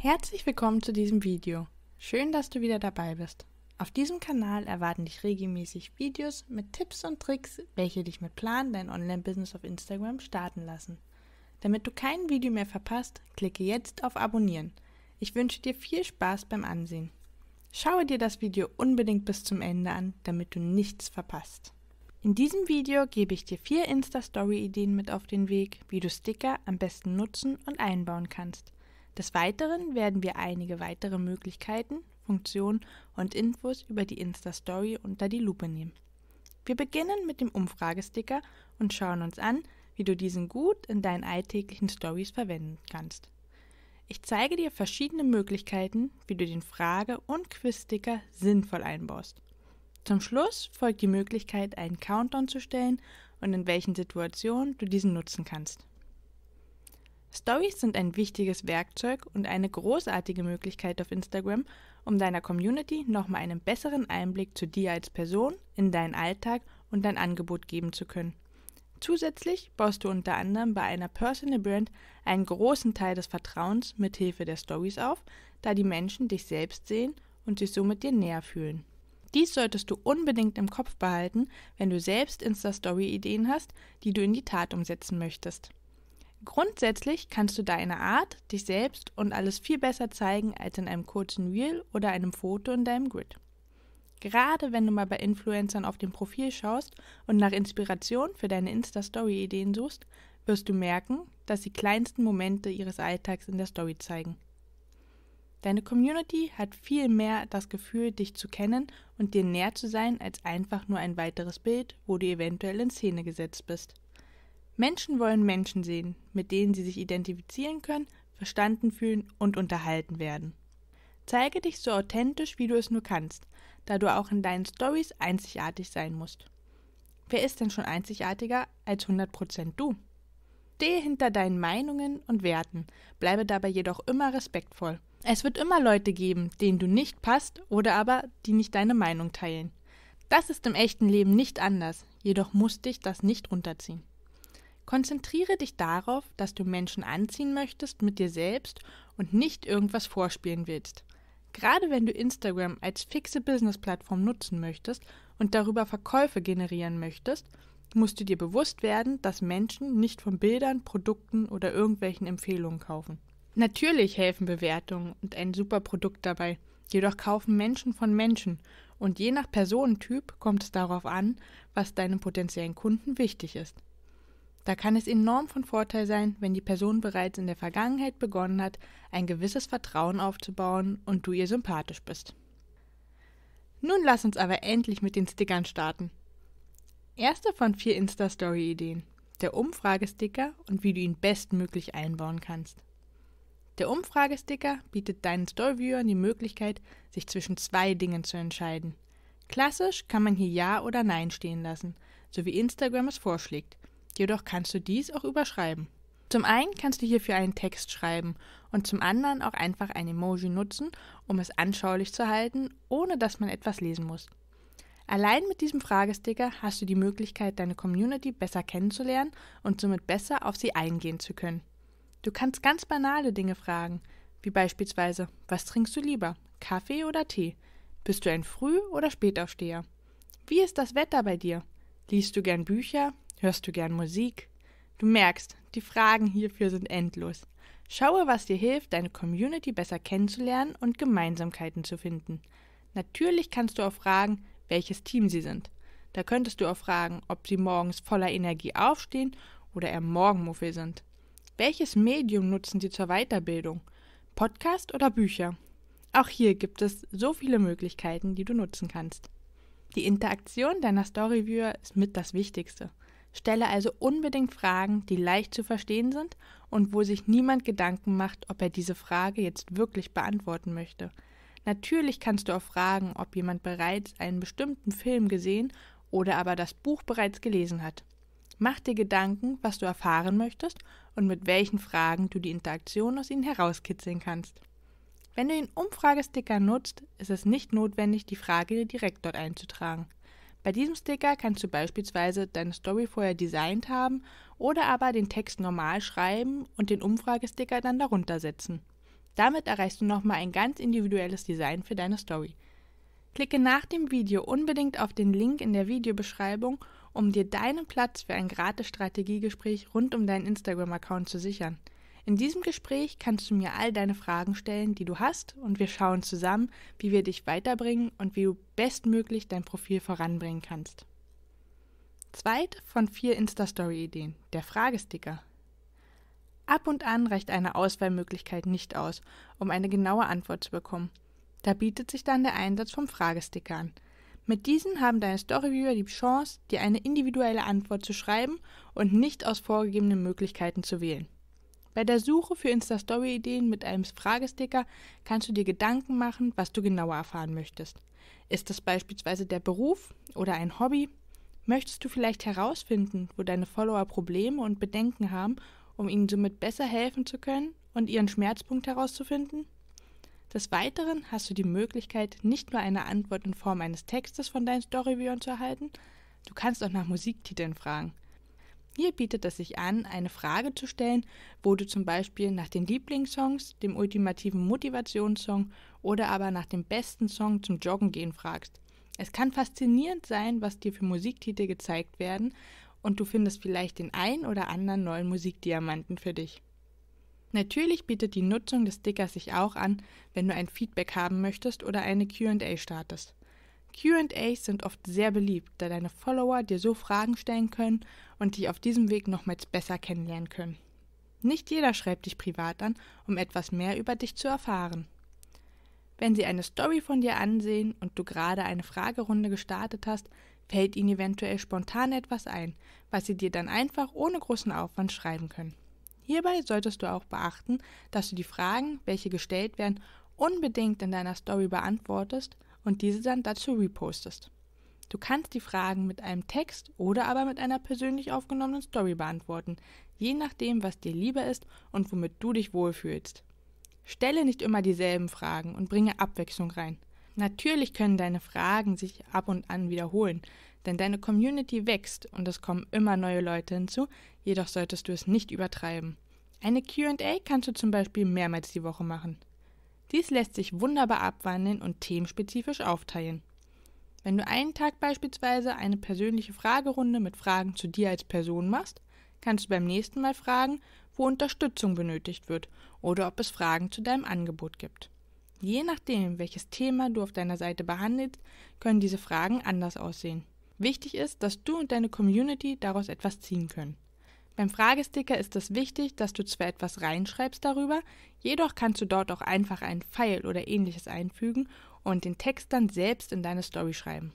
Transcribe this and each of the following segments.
Herzlich willkommen zu diesem Video. Schön, dass du wieder dabei bist. Auf diesem Kanal erwarten dich regelmäßig Videos mit Tipps und Tricks, welche dich mit Plan dein Online-Business auf Instagram starten lassen. Damit du kein Video mehr verpasst, klicke jetzt auf Abonnieren. Ich wünsche dir viel Spaß beim Ansehen. Schaue dir das Video unbedingt bis zum Ende an, damit du nichts verpasst. In diesem Video gebe ich dir vier Insta-Story-Ideen mit auf den Weg, wie du Sticker am besten nutzen und einbauen kannst. Des Weiteren werden wir einige weitere Möglichkeiten, Funktionen und Infos über die Insta-Story unter die Lupe nehmen. Wir beginnen mit dem Umfragesticker und schauen uns an, wie du diesen gut in deinen alltäglichen Stories verwenden kannst. Ich zeige dir verschiedene Möglichkeiten, wie du den Frage- und Quizsticker sinnvoll einbaust. Zum Schluss folgt die Möglichkeit, einen Countdown zu stellen und in welchen Situationen du diesen nutzen kannst. Stories sind ein wichtiges Werkzeug und eine großartige Möglichkeit auf Instagram, um deiner Community nochmal einen besseren Einblick zu dir als Person, in deinen Alltag und dein Angebot geben zu können. Zusätzlich baust du unter anderem bei einer Personal Brand einen großen Teil des Vertrauens mit Hilfe der Stories auf, da die Menschen dich selbst sehen und sich somit dir näher fühlen. Dies solltest du unbedingt im Kopf behalten, wenn du selbst Insta-Story-Ideen hast, die du in die Tat umsetzen möchtest. Grundsätzlich kannst du deine Art, dich selbst und alles viel besser zeigen als in einem kurzen Reel oder einem Foto in deinem Grid. Gerade wenn du mal bei Influencern auf dem Profil schaust und nach Inspiration für deine Insta-Story-Ideen suchst, wirst du merken, dass sie kleinsten Momente ihres Alltags in der Story zeigen. Deine Community hat viel mehr das Gefühl, dich zu kennen und dir näher zu sein, als einfach nur ein weiteres Bild, wo du eventuell in Szene gesetzt bist. Menschen wollen Menschen sehen, mit denen sie sich identifizieren können, verstanden fühlen und unterhalten werden. Zeige dich so authentisch, wie du es nur kannst, da du auch in deinen Stories einzigartig sein musst. Wer ist denn schon einzigartiger als 100% du? Stehe hinter deinen Meinungen und Werten, bleibe dabei jedoch immer respektvoll. Es wird immer Leute geben, denen du nicht passt oder aber die nicht deine Meinung teilen. Das ist im echten Leben nicht anders, jedoch muss dich das nicht runterziehen. Konzentriere dich darauf, dass du Menschen anziehen möchtest mit dir selbst und nicht irgendwas vorspielen willst. Gerade wenn du Instagram als fixe Business-Plattform nutzen möchtest und darüber Verkäufe generieren möchtest, musst du dir bewusst werden, dass Menschen nicht von Bildern, Produkten oder irgendwelchen Empfehlungen kaufen. Natürlich helfen Bewertungen und ein super Produkt dabei, jedoch kaufen Menschen von Menschen und je nach Personentyp kommt es darauf an, was deinem potenziellen Kunden wichtig ist. Da kann es enorm von Vorteil sein, wenn die Person bereits in der Vergangenheit begonnen hat, ein gewisses Vertrauen aufzubauen und du ihr sympathisch bist. Nun lass uns aber endlich mit den Stickern starten. Erste von vier Insta-Story-Ideen. Der Umfragesticker und wie du ihn bestmöglich einbauen kannst. Der Umfragesticker bietet deinen Story-Viewern die Möglichkeit, sich zwischen zwei Dingen zu entscheiden. Klassisch kann man hier Ja oder Nein stehen lassen, so wie Instagram es vorschlägt – Jedoch kannst du dies auch überschreiben. Zum einen kannst du hierfür einen Text schreiben und zum anderen auch einfach ein Emoji nutzen, um es anschaulich zu halten, ohne dass man etwas lesen muss. Allein mit diesem Fragesticker hast du die Möglichkeit, deine Community besser kennenzulernen und somit besser auf sie eingehen zu können. Du kannst ganz banale Dinge fragen, wie beispielsweise, was trinkst du lieber, Kaffee oder Tee? Bist du ein Früh- oder Spätaufsteher? Wie ist das Wetter bei dir? Liest du gern Bücher, Hörst du gern Musik? Du merkst, die Fragen hierfür sind endlos. Schaue, was dir hilft, deine Community besser kennenzulernen und Gemeinsamkeiten zu finden. Natürlich kannst du auch fragen, welches Team sie sind. Da könntest du auch fragen, ob sie morgens voller Energie aufstehen oder eher Morgenmuffel sind. Welches Medium nutzen sie zur Weiterbildung? Podcast oder Bücher? Auch hier gibt es so viele Möglichkeiten, die du nutzen kannst. Die Interaktion deiner Storyviewer ist mit das Wichtigste. Stelle also unbedingt Fragen, die leicht zu verstehen sind und wo sich niemand Gedanken macht, ob er diese Frage jetzt wirklich beantworten möchte. Natürlich kannst du auch fragen, ob jemand bereits einen bestimmten Film gesehen oder aber das Buch bereits gelesen hat. Mach dir Gedanken, was du erfahren möchtest und mit welchen Fragen du die Interaktion aus ihnen herauskitzeln kannst. Wenn du den Umfragesticker nutzt, ist es nicht notwendig, die Frage direkt dort einzutragen. Bei diesem Sticker kannst du beispielsweise deine Story vorher designt haben oder aber den Text normal schreiben und den Umfragesticker dann darunter setzen. Damit erreichst du nochmal ein ganz individuelles Design für deine Story. Klicke nach dem Video unbedingt auf den Link in der Videobeschreibung, um dir deinen Platz für ein gratis Strategiegespräch rund um deinen Instagram-Account zu sichern. In diesem Gespräch kannst du mir all deine Fragen stellen, die du hast, und wir schauen zusammen, wie wir dich weiterbringen und wie du bestmöglich dein Profil voranbringen kannst. Zweit von vier Insta-Story-Ideen, der Fragesticker. Ab und an reicht eine Auswahlmöglichkeit nicht aus, um eine genaue Antwort zu bekommen. Da bietet sich dann der Einsatz vom Fragesticker an. Mit diesen haben deine Storyviewer die Chance, dir eine individuelle Antwort zu schreiben und nicht aus vorgegebenen Möglichkeiten zu wählen. Bei der Suche für Insta-Story-Ideen mit einem Fragesticker kannst du dir Gedanken machen, was du genauer erfahren möchtest. Ist das beispielsweise der Beruf oder ein Hobby? Möchtest du vielleicht herausfinden, wo deine Follower Probleme und Bedenken haben, um ihnen somit besser helfen zu können und ihren Schmerzpunkt herauszufinden? Des Weiteren hast du die Möglichkeit, nicht nur eine Antwort in Form eines Textes von deinen Storyviewern zu erhalten, du kannst auch nach Musiktiteln fragen – hier bietet es sich an, eine Frage zu stellen, wo du zum Beispiel nach den Lieblingssongs, dem ultimativen Motivationssong oder aber nach dem besten Song zum Joggen gehen fragst. Es kann faszinierend sein, was dir für Musiktitel gezeigt werden und du findest vielleicht den ein oder anderen neuen Musikdiamanten für dich. Natürlich bietet die Nutzung des Stickers sich auch an, wenn du ein Feedback haben möchtest oder eine QA startest. QAs sind oft sehr beliebt, da deine Follower dir so Fragen stellen können und dich auf diesem Weg nochmals besser kennenlernen können. Nicht jeder schreibt dich privat an, um etwas mehr über dich zu erfahren. Wenn sie eine Story von dir ansehen und du gerade eine Fragerunde gestartet hast, fällt ihnen eventuell spontan etwas ein, was sie dir dann einfach ohne großen Aufwand schreiben können. Hierbei solltest du auch beachten, dass du die Fragen, welche gestellt werden, unbedingt in deiner Story beantwortest und diese dann dazu repostest. Du kannst die Fragen mit einem Text oder aber mit einer persönlich aufgenommenen Story beantworten, je nachdem, was dir lieber ist und womit du dich wohlfühlst. Stelle nicht immer dieselben Fragen und bringe Abwechslung rein. Natürlich können deine Fragen sich ab und an wiederholen, denn deine Community wächst und es kommen immer neue Leute hinzu, jedoch solltest du es nicht übertreiben. Eine QA kannst du zum Beispiel mehrmals die Woche machen. Dies lässt sich wunderbar abwandeln und themenspezifisch aufteilen. Wenn du einen Tag beispielsweise eine persönliche Fragerunde mit Fragen zu dir als Person machst, kannst du beim nächsten Mal fragen, wo Unterstützung benötigt wird oder ob es Fragen zu deinem Angebot gibt. Je nachdem, welches Thema du auf deiner Seite behandelst, können diese Fragen anders aussehen. Wichtig ist, dass du und deine Community daraus etwas ziehen können. Beim Fragesticker ist es wichtig, dass du zwar etwas reinschreibst darüber, jedoch kannst du dort auch einfach einen Pfeil oder ähnliches einfügen und den Text dann selbst in deine Story schreiben.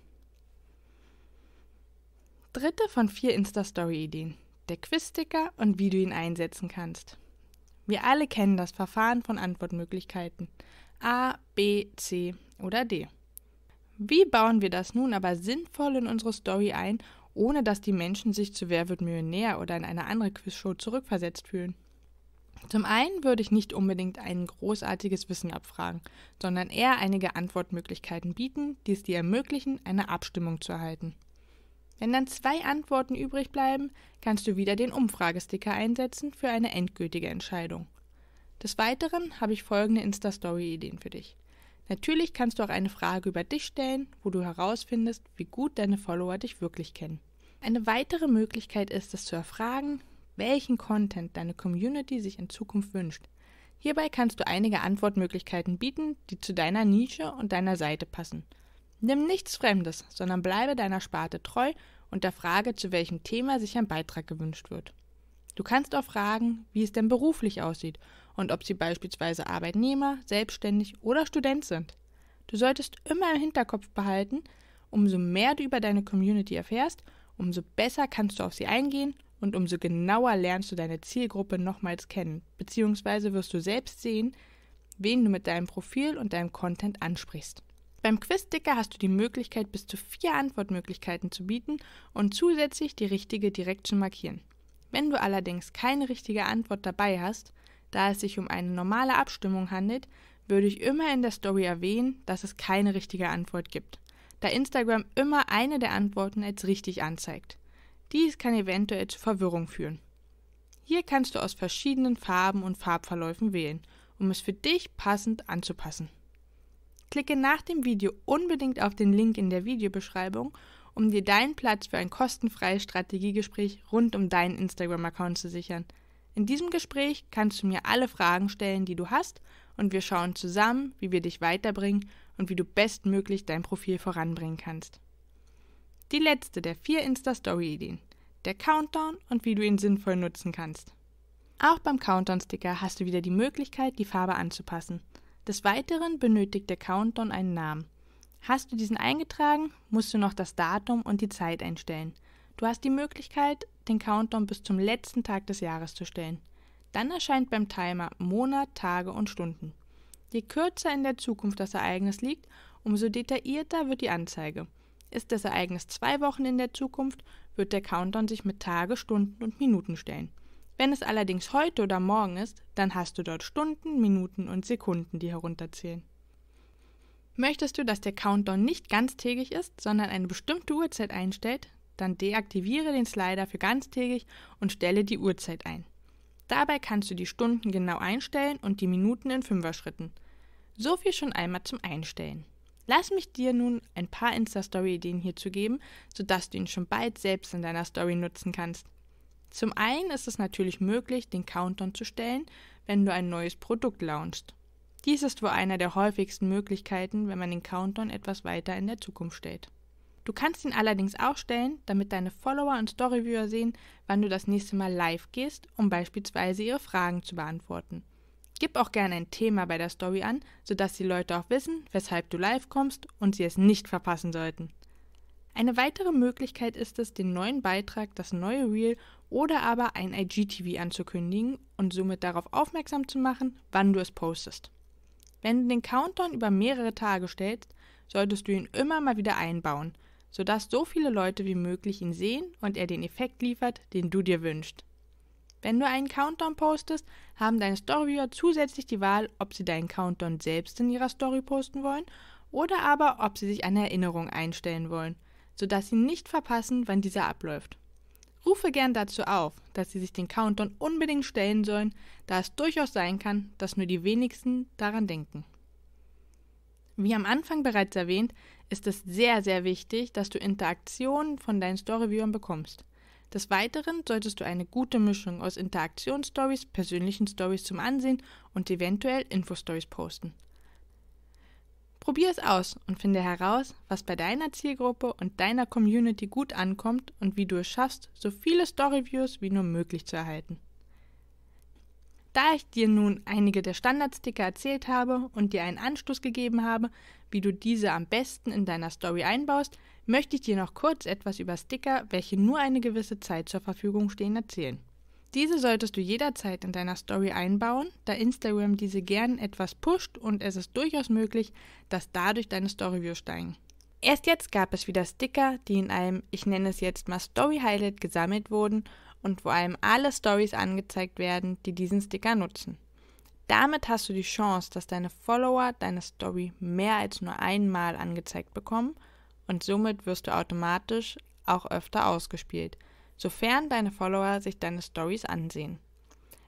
Dritte von vier Insta-Story-Ideen. Der Quizsticker und wie du ihn einsetzen kannst. Wir alle kennen das Verfahren von Antwortmöglichkeiten. A, B, C oder D. Wie bauen wir das nun aber sinnvoll in unsere Story ein ohne dass die Menschen sich zu Wer wird Millionär oder in eine andere Quizshow zurückversetzt fühlen. Zum einen würde ich nicht unbedingt ein großartiges Wissen abfragen, sondern eher einige Antwortmöglichkeiten bieten, die es dir ermöglichen, eine Abstimmung zu erhalten. Wenn dann zwei Antworten übrig bleiben, kannst du wieder den Umfragesticker einsetzen für eine endgültige Entscheidung. Des Weiteren habe ich folgende Insta-Story-Ideen für dich. Natürlich kannst du auch eine Frage über dich stellen, wo du herausfindest, wie gut deine Follower dich wirklich kennen. Eine weitere Möglichkeit ist es zu erfragen, welchen Content deine Community sich in Zukunft wünscht. Hierbei kannst du einige Antwortmöglichkeiten bieten, die zu deiner Nische und deiner Seite passen. Nimm nichts Fremdes, sondern bleibe deiner Sparte treu und der Frage, zu welchem Thema sich ein Beitrag gewünscht wird. Du kannst auch fragen, wie es denn beruflich aussieht und ob sie beispielsweise Arbeitnehmer, selbstständig oder Student sind. Du solltest immer im Hinterkopf behalten, umso mehr du über deine Community erfährst, Umso besser kannst du auf sie eingehen und umso genauer lernst du deine Zielgruppe nochmals kennen, beziehungsweise wirst du selbst sehen, wen du mit deinem Profil und deinem Content ansprichst. Beim Quizsticker hast du die Möglichkeit, bis zu vier Antwortmöglichkeiten zu bieten und zusätzlich die richtige direkt zu markieren. Wenn du allerdings keine richtige Antwort dabei hast, da es sich um eine normale Abstimmung handelt, würde ich immer in der Story erwähnen, dass es keine richtige Antwort gibt da Instagram immer eine der Antworten als richtig anzeigt. Dies kann eventuell zu Verwirrung führen. Hier kannst du aus verschiedenen Farben und Farbverläufen wählen, um es für dich passend anzupassen. Klicke nach dem Video unbedingt auf den Link in der Videobeschreibung, um dir deinen Platz für ein kostenfreies Strategiegespräch rund um deinen Instagram-Account zu sichern. In diesem Gespräch kannst du mir alle Fragen stellen, die du hast, und wir schauen zusammen, wie wir dich weiterbringen und wie du bestmöglich dein Profil voranbringen kannst. Die letzte der vier Insta-Story-Ideen, der Countdown und wie du ihn sinnvoll nutzen kannst. Auch beim Countdown-Sticker hast du wieder die Möglichkeit, die Farbe anzupassen. Des Weiteren benötigt der Countdown einen Namen. Hast du diesen eingetragen, musst du noch das Datum und die Zeit einstellen. Du hast die Möglichkeit, den Countdown bis zum letzten Tag des Jahres zu stellen. Dann erscheint beim Timer Monat, Tage und Stunden. Je kürzer in der Zukunft das Ereignis liegt, umso detaillierter wird die Anzeige. Ist das Ereignis zwei Wochen in der Zukunft, wird der Countdown sich mit Tage, Stunden und Minuten stellen. Wenn es allerdings heute oder morgen ist, dann hast du dort Stunden, Minuten und Sekunden, die herunterzählen. Möchtest du, dass der Countdown nicht ganztägig ist, sondern eine bestimmte Uhrzeit einstellt, dann deaktiviere den Slider für ganztägig und stelle die Uhrzeit ein. Dabei kannst du die Stunden genau einstellen und die Minuten in Fünfer-Schritten. So viel schon einmal zum Einstellen. Lass mich dir nun ein paar Insta-Story-Ideen hierzu geben, sodass du ihn schon bald selbst in deiner Story nutzen kannst. Zum einen ist es natürlich möglich, den Countdown zu stellen, wenn du ein neues Produkt launchst. Dies ist wohl einer der häufigsten Möglichkeiten, wenn man den Countdown etwas weiter in der Zukunft stellt. Du kannst ihn allerdings auch stellen, damit deine Follower und Storyviewer sehen, wann du das nächste Mal live gehst, um beispielsweise ihre Fragen zu beantworten. Gib auch gerne ein Thema bei der Story an, sodass die Leute auch wissen, weshalb du live kommst und sie es nicht verpassen sollten. Eine weitere Möglichkeit ist es, den neuen Beitrag, das neue Reel oder aber ein IGTV anzukündigen und somit darauf aufmerksam zu machen, wann du es postest. Wenn du den Countdown über mehrere Tage stellst, solltest du ihn immer mal wieder einbauen, sodass so viele Leute wie möglich ihn sehen und er den Effekt liefert, den du dir wünschst. Wenn du einen Countdown postest, haben deine Storyviewer zusätzlich die Wahl, ob sie deinen Countdown selbst in ihrer Story posten wollen oder aber ob sie sich eine Erinnerung einstellen wollen, sodass sie nicht verpassen, wann dieser abläuft. Rufe gern dazu auf, dass sie sich den Countdown unbedingt stellen sollen, da es durchaus sein kann, dass nur die wenigsten daran denken. Wie am Anfang bereits erwähnt, ist es sehr, sehr wichtig, dass du Interaktionen von deinen Storyviewern bekommst. Des Weiteren solltest du eine gute Mischung aus Interaktionsstories, persönlichen Stories zum Ansehen und eventuell Infostories posten. Probier es aus und finde heraus, was bei deiner Zielgruppe und deiner Community gut ankommt und wie du es schaffst, so viele Storyviews wie nur möglich zu erhalten. Da ich dir nun einige der Standardsticker erzählt habe und dir einen Anstoß gegeben habe, wie du diese am besten in deiner Story einbaust, möchte ich dir noch kurz etwas über Sticker, welche nur eine gewisse Zeit zur Verfügung stehen, erzählen. Diese solltest du jederzeit in deiner Story einbauen, da Instagram diese gern etwas pusht und es ist durchaus möglich, dass dadurch deine Storyviews steigen. Erst jetzt gab es wieder Sticker, die in einem, ich nenne es jetzt mal Story Highlight, gesammelt wurden und vor allem alle Stories angezeigt werden, die diesen Sticker nutzen. Damit hast du die Chance, dass deine Follower deine Story mehr als nur einmal angezeigt bekommen und somit wirst du automatisch auch öfter ausgespielt, sofern deine Follower sich deine Stories ansehen.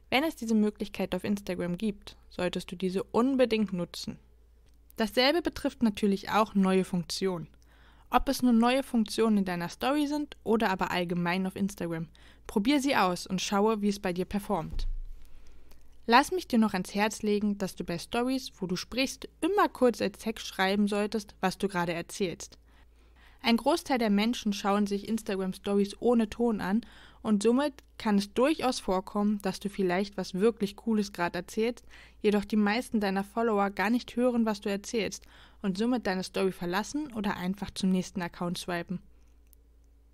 Wenn es diese Möglichkeit auf Instagram gibt, solltest du diese unbedingt nutzen. Dasselbe betrifft natürlich auch neue Funktionen. Ob es nur neue Funktionen in deiner Story sind oder aber allgemein auf Instagram, Probier sie aus und schaue, wie es bei dir performt. Lass mich dir noch ans Herz legen, dass du bei Stories, wo du sprichst, immer kurz als Text schreiben solltest, was du gerade erzählst. Ein Großteil der Menschen schauen sich Instagram Stories ohne Ton an und somit kann es durchaus vorkommen, dass du vielleicht was wirklich Cooles gerade erzählst, jedoch die meisten deiner Follower gar nicht hören, was du erzählst und somit deine Story verlassen oder einfach zum nächsten Account swipen.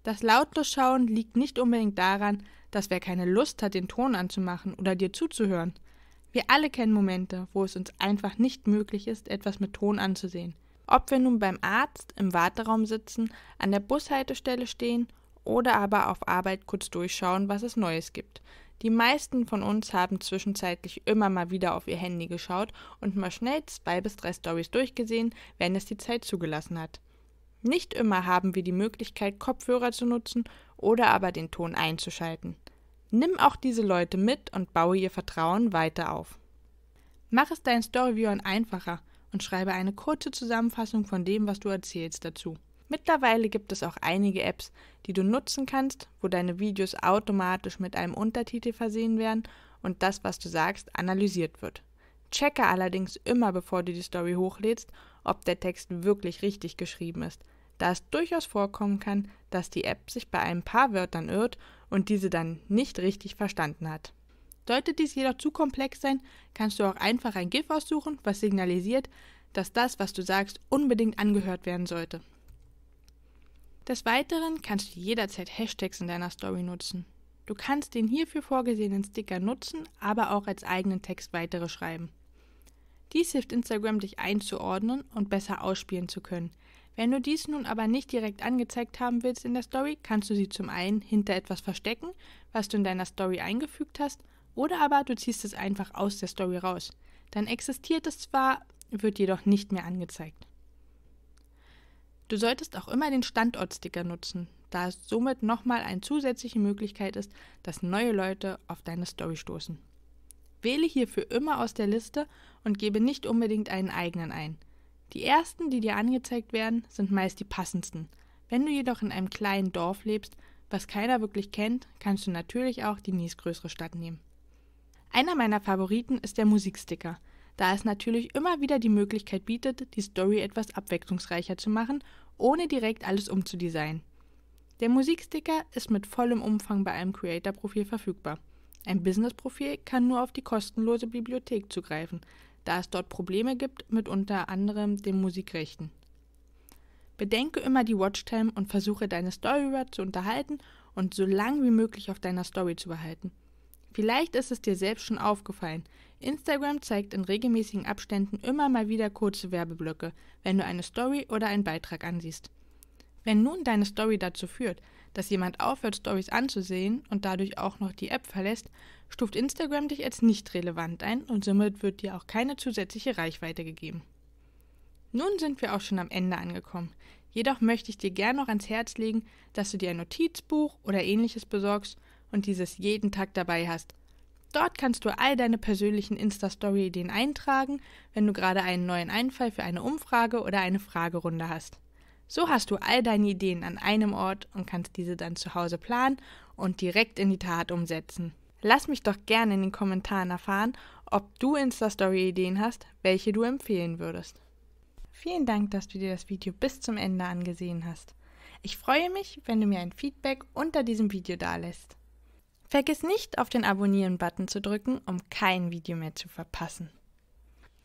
Das lautlos Schauen liegt nicht unbedingt daran, dass wer keine Lust hat, den Ton anzumachen oder dir zuzuhören. Wir alle kennen Momente, wo es uns einfach nicht möglich ist, etwas mit Ton anzusehen. Ob wir nun beim Arzt, im Warteraum sitzen, an der Bushaltestelle stehen oder aber auf Arbeit kurz durchschauen, was es Neues gibt. Die meisten von uns haben zwischenzeitlich immer mal wieder auf ihr Handy geschaut und mal schnell zwei bis drei Stories durchgesehen, wenn es die Zeit zugelassen hat. Nicht immer haben wir die Möglichkeit, Kopfhörer zu nutzen oder aber den Ton einzuschalten. Nimm auch diese Leute mit und baue ihr Vertrauen weiter auf. Mach es deinen Storyviewern einfacher und schreibe eine kurze Zusammenfassung von dem, was du erzählst, dazu. Mittlerweile gibt es auch einige Apps, die du nutzen kannst, wo deine Videos automatisch mit einem Untertitel versehen werden und das, was du sagst, analysiert wird. Checke allerdings immer, bevor du die Story hochlädst, ob der Text wirklich richtig geschrieben ist, da es durchaus vorkommen kann, dass die App sich bei ein paar Wörtern irrt und diese dann nicht richtig verstanden hat. Sollte dies jedoch zu komplex sein, kannst du auch einfach ein GIF aussuchen, was signalisiert, dass das, was du sagst, unbedingt angehört werden sollte. Des Weiteren kannst du jederzeit Hashtags in deiner Story nutzen. Du kannst den hierfür vorgesehenen Sticker nutzen, aber auch als eigenen Text weitere schreiben. Dies hilft Instagram, dich einzuordnen und besser ausspielen zu können. Wenn du dies nun aber nicht direkt angezeigt haben willst in der Story, kannst du sie zum einen hinter etwas verstecken, was du in deiner Story eingefügt hast, oder aber du ziehst es einfach aus der Story raus. Dann existiert es zwar, wird jedoch nicht mehr angezeigt. Du solltest auch immer den Standortsticker nutzen, da es somit nochmal eine zusätzliche Möglichkeit ist, dass neue Leute auf deine Story stoßen. Wähle hierfür immer aus der Liste und gebe nicht unbedingt einen eigenen ein. Die ersten, die dir angezeigt werden, sind meist die passendsten. Wenn du jedoch in einem kleinen Dorf lebst, was keiner wirklich kennt, kannst du natürlich auch die nächstgrößere Stadt nehmen. Einer meiner Favoriten ist der Musiksticker, da es natürlich immer wieder die Möglichkeit bietet, die Story etwas abwechslungsreicher zu machen, ohne direkt alles umzudesignen. Der Musiksticker ist mit vollem Umfang bei einem Creator-Profil verfügbar. Ein Business-Profil kann nur auf die kostenlose Bibliothek zugreifen, da es dort Probleme gibt mit unter anderem den Musikrechten. Bedenke immer die Watchtime und versuche deine Storywriter zu unterhalten und so lang wie möglich auf deiner Story zu behalten. Vielleicht ist es dir selbst schon aufgefallen. Instagram zeigt in regelmäßigen Abständen immer mal wieder kurze Werbeblöcke, wenn du eine Story oder einen Beitrag ansiehst. Wenn nun deine Story dazu führt, dass jemand aufhört, Stories anzusehen und dadurch auch noch die App verlässt, stuft Instagram dich als nicht relevant ein und somit wird dir auch keine zusätzliche Reichweite gegeben. Nun sind wir auch schon am Ende angekommen. Jedoch möchte ich dir gern noch ans Herz legen, dass du dir ein Notizbuch oder ähnliches besorgst und dieses jeden Tag dabei hast. Dort kannst du all deine persönlichen Insta-Story-Ideen eintragen, wenn du gerade einen neuen Einfall für eine Umfrage oder eine Fragerunde hast. So hast du all deine Ideen an einem Ort und kannst diese dann zu Hause planen und direkt in die Tat umsetzen. Lass mich doch gerne in den Kommentaren erfahren, ob du Insta-Story-Ideen hast, welche du empfehlen würdest. Vielen Dank, dass du dir das Video bis zum Ende angesehen hast. Ich freue mich, wenn du mir ein Feedback unter diesem Video dalässt. Vergiss nicht, auf den Abonnieren-Button zu drücken, um kein Video mehr zu verpassen.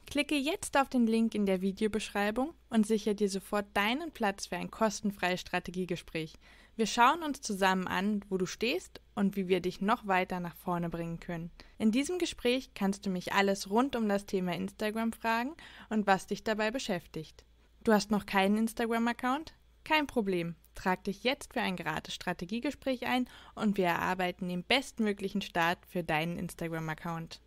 Klicke jetzt auf den Link in der Videobeschreibung und sichere dir sofort deinen Platz für ein kostenfreies Strategiegespräch. Wir schauen uns zusammen an, wo du stehst und wie wir dich noch weiter nach vorne bringen können. In diesem Gespräch kannst du mich alles rund um das Thema Instagram fragen und was dich dabei beschäftigt. Du hast noch keinen Instagram-Account? Kein Problem. Trag dich jetzt für ein gratis Strategiegespräch ein und wir erarbeiten den bestmöglichen Start für deinen Instagram-Account.